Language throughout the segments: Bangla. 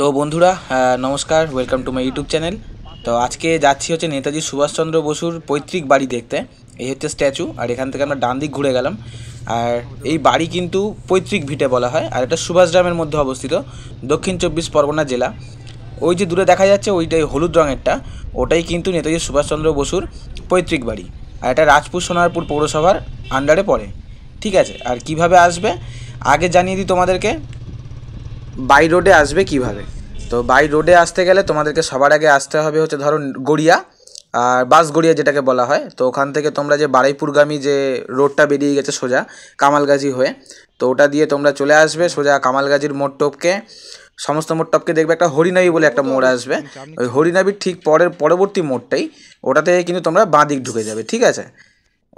তো বন্ধুরা নমস্কার welcome to my YouTube channel তো আজকে যাচ্ছি হচ্ছে নেতাজি সুভাষচন্দ্র বসুর পৈতৃক বাড়ি দেখতে এই হচ্ছে স্ট্যাচু আর এখান থেকে আমরা ডান দিক ঘুরে গেলাম আর এই বাড়ি কিন্তু পৈতৃক ভিটে বলা হয় আর এটা সুভাষগ্রামের মধ্যে অবস্থিত দক্ষিণ চব্বিশ পরগনা জেলা ওই যে দূরে দেখা যাচ্ছে ওইটাই হলুদ রঙেরটা ওটাই কিন্তু নেতাজি সুভাষচন্দ্র বসুর পৈতৃক বাড়ি আর এটা রাজপুর সোনারপুর পৌরসভার আন্ডারে পড়ে ঠিক আছে আর কিভাবে আসবে আগে জানিয়ে দিই তোমাদেরকে বাই রোডে আসবে কিভাবে তো বাই রোডে আসতে গেলে তোমাদেরকে সবার আগে আসতে হবে হচ্ছে ধরো গড়িয়া আর গড়িয়া যেটাকে বলা হয় তো ওখান থেকে তোমরা যে বারাইপুরগামী যে রোডটা বেরিয়ে গেছে সোজা কামালগাজী হয়ে তো ওটা দিয়ে তোমরা চলে আসবে সোজা কামালগাজির মোড় টপকে সমস্ত মোড় টপকে দেখবে একটা হরিনাবি বলে একটা মোড় আসবে ওই হরিনাবির ঠিক পরের পরবর্তী মোড়টাই ওটাতে কিন্তু তোমরা বাঁদিক ঢুকে যাবে ঠিক আছে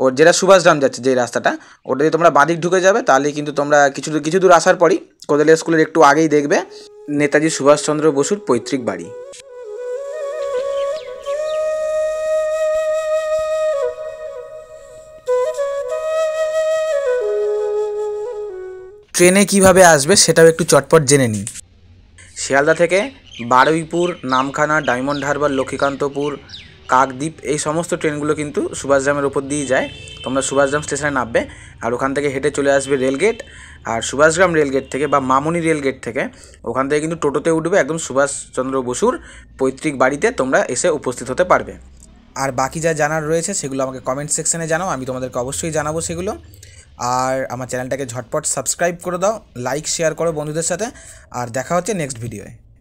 ওর যেটা সুভাষগ্রাম যাচ্ছে যে রাস্তাটা ওটা দিয়ে তোমরা বাঁদিক ঢুকে যাবে তাহলে কিন্তু তোমরা কিছু কিছু দূর আসার পরই কোদালিয়া স্কুলের একটু আগেই দেখবে নেতাজি সুভাষচন্দ্র বসুর পৈতৃক বাড়ি ট্রেনে কিভাবে আসবে সেটাও একটু চটপট জেনে নিই শিয়ালদা থেকে বারুইপুর নামখানা ডায়মন্ড হারবার লক্ষ্মীকান্তপুর কাকদ্বীপ এই সমস্ত ট্রেনগুলো কিন্তু সুভাষগ্রামের ওপর দিয়েই যায় তোমরা সুভাষগ্রাম স্টেশনে নামবে আর ওখান থেকে হেঁটে চলে আসবে রেলগেট আর সুভাষগ্রাম রেলগেট থেকে বা মামুনি রেলগেট থেকে ওখান থেকে কিন্তু টোটোতে উঠবে একদম সুভাষচন্দ্র বসুর পৈতৃক বাড়িতে তোমরা এসে উপস্থিত হতে পারবে আর বাকি যা জানার রয়েছে সেগুলো আমাকে কমেন্ট সেকশানে জানাও আমি তোমাদেরকে অবশ্যই জানাবো সেগুলো আর আমার চ্যানেলটাকে ঝটপট সাবস্ক্রাইব করে দাও লাইক শেয়ার করো বন্ধুদের সাথে আর দেখা হচ্ছে নেক্সট ভিডিওয়